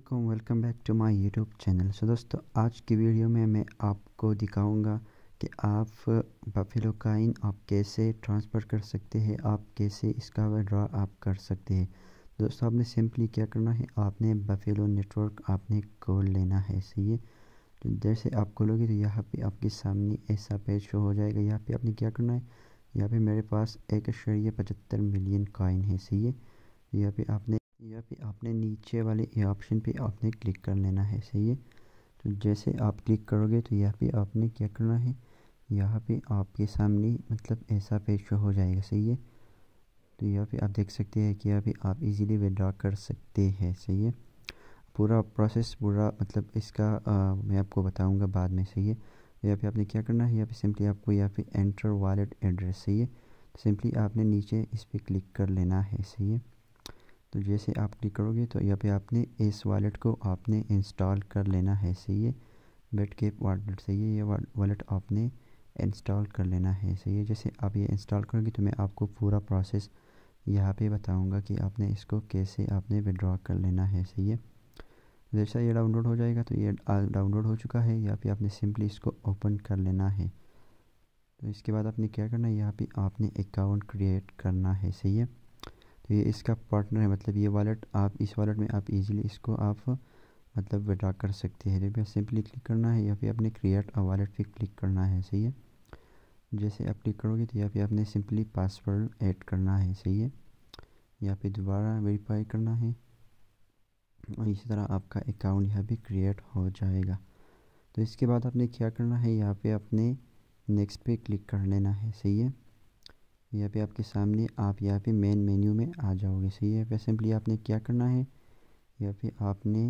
अल्लाम welcome back to my YouTube channel so दोस्तों आज की वीडियो में मैं आपको दिखाऊंगा कि आप बफेलो काइन आप कैसे ट्रांसफ़र कर सकते हैं आप कैसे इसका विड्रा आप कर सकते हैं दोस्तों आपने सिंपली क्या करना है आपने बफेलो नेटवर्क आपने खोल लेना है सही है जैसे तो आप खोलोगे तो यहाँ पे आपके सामने ऐसा पेज शो हो जाएगा यहाँ पे आपने क्या करना है यहाँ पे मेरे पास एक पचहत्तर मिलियन काइन है सही है तो यहाँ पे आपने या पे आपने नीचे वाले ऑप्शन पे आपने क्लिक कर लेना है सही है तो जैसे आप क्लिक करोगे तो यहाँ पे आपने क्या करना है यहाँ पे आपके सामने मतलब ऐसा पेज शो हो जाएगा सही है तो यहाँ पे आप देख सकते हैं कि यहाँ पे आप इजीली विड्रा कर सकते हैं सही है पूरा प्रोसेस पूरा मतलब इसका आ, मैं आपको बताऊंगा बाद में सही है तो यहाँ पे आपने क्या करना है यहाँ पे सिंपली आपको यहाँ पे एंटर वॉलेट एड्रेस सही है सिंपली तो आपने नीचे इस पर क्लिक कर लेना है सही है तो जैसे आप क्लिक करोगे तो यहाँ पे आपने इस वॉलेट को आपने इंस्टॉल कर लेना है सही है बेट केप वॉलेट सही है ये वॉलेट आपने इंस्टॉल कर लेना है सही है जैसे आप ये इंस्टॉल करोगे तो मैं आपको पूरा प्रोसेस यहाँ पे बताऊंगा कि आपने इसको कैसे आपने विड्रॉ कर लेना है सही है जैसा ये डाउनलोड हो जाएगा तो ये डाउनलोड हो चुका है यहाँ पर आपने सिंपली इसको ओपन कर लेना है तो इसके बाद आपने क्या करना है यहाँ पे आपने अकाउंट क्रिएट करना है सही है तो ये इसका पार्टनर है मतलब ये वॉलेट आप इस वॉलेट में आप इजीली इसको आप मतलब विड्रा कर सकते हैं जब सिंपली क्लिक करना है या फिर आपने क्रिएट अ वॉलेट पे क्लिक करना है सही है जैसे आप क्लिक करोगे तो या फिर आपने सिंपली पासवर्ड ऐड करना है सही है या फिर दोबारा वेरीफाई करना है और इसी तरह आपका अकाउंट यहाँ पर क्रिएट हो जाएगा तो इसके बाद आपने क्या करना है यहाँ पे आपने नेक्स्ट पे क्लिक कर लेना है सही है यहाँ पे आपके सामने आप यहाँ पे मेन मेन्यू में आ जाओगे सही है सिंपली आपने क्या करना है या फिर आपने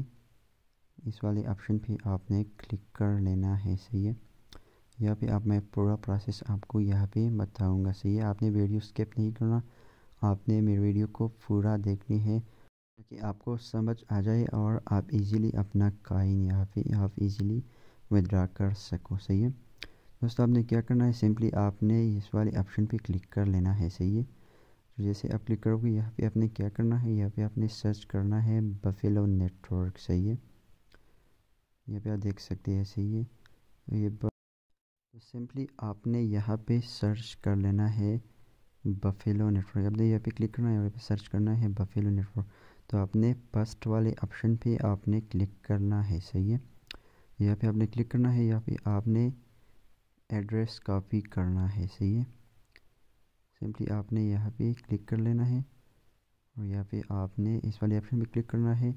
इस वाले ऑप्शन पे आपने क्लिक कर लेना है सही है या फिर आप मैं पूरा प्रोसेस आपको यहाँ पे बताऊंगा सही है आपने वीडियो स्किप नहीं करना आपने मेरे वीडियो को पूरा देखनी है ताकि आपको समझ आ जाए और आप इजीली अपना काइन यहाँ पे आप इजीली विदड्रा कर सको सही है दोस्तों आपने क्या करना है सिंपली आपने इस वाले ऑप्शन पे क्लिक कर लेना है सही है तो जैसे आप क्लिक करोगे यहाँ पे आपने क्या करना है यहाँ पे आपने सर्च करना है बफेलो नेटवर्क सही है यहाँ पे आप देख सकते हैं सही है तो ये तो सिंपली आपने यहाँ पे सर्च कर लेना है बफेलो नेटवर्क आपने यहाँ पे क्लिक करना है यहाँ पे सर्च करना है बफेलो नेटवर्क तो आपने फर्स्ट वाले ऑप्शन पे आपने क्लिक करना है सही है यहाँ पे आपने क्लिक करना है यहाँ पे आपने एड्रेस कॉपी करना है सही है सिंपली आपने यहाँ पे क्लिक कर लेना है और यहाँ पे आपने इस वाले ऑप्शन पे क्लिक करना है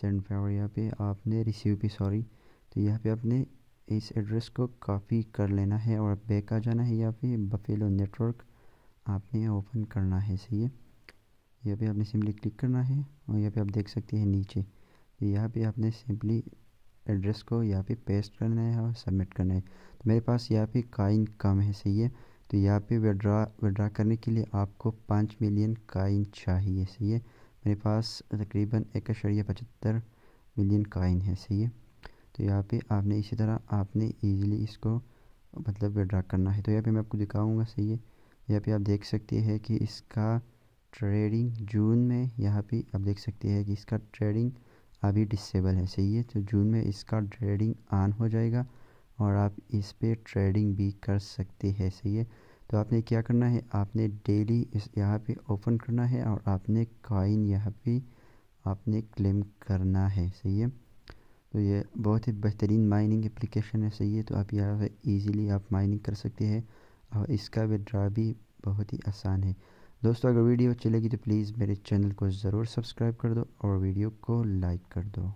सेंड पे और यहाँ पे आपने रिसीव पे सॉरी तो यहाँ पे आपने इस एड्रेस को कॉपी कर लेना है और बैक आ जाना है यहाँ पे बफेलो नेटवर्क आपने ओपन करना है सही है यहाँ पे आपने सिंपली क्लिक करना है और यहाँ पे आप देख सकते हैं नीचे तो यहाँ पे आपने सिंपली एड्रेस को यहाँ पे पेस्ट करना है और सबमिट करना है तो मेरे पास यहाँ पे काइन कम है सही है तो यहाँ पे विड्रा विड्रा करने के लिए आपको पाँच मिलियन काइन चाहिए सही है मेरे पास तकरीबन एक अशरिया पचहत्तर मिलियन काइन है सही है तो यहाँ पे आपने इसी तरह आपने इजीली इसको मतलब विड्रा करना है तो यहाँ पे मैं आपको दिखाऊँगा सही है यहाँ पर आप देख सकते हैं कि इसका ट्रेडिंग जून में यहाँ पे आप देख सकते हैं कि इसका ट्रेडिंग अभी डिसेबल है सही है तो जून में इसका ट्रेडिंग ऑन हो जाएगा और आप इस पर ट्रेडिंग भी कर सकते हैं सही है तो आपने क्या करना है आपने डेली इस यहाँ पे ओपन करना है और आपने कॉइन यहाँ पे आपने क्लेम करना है सही है तो ये बहुत ही बेहतरीन माइनिंग एप्लीकेशन है सही है तो आप यहाँ पर ईज़िली आप माइनिंग कर सकते हैं और इसका विड्रा भी बहुत ही आसान है दोस्तों अगर वीडियो अच्छी लगी तो प्लीज़ मेरे चैनल को ज़रूर सब्सक्राइब कर दो और वीडियो को लाइक कर दो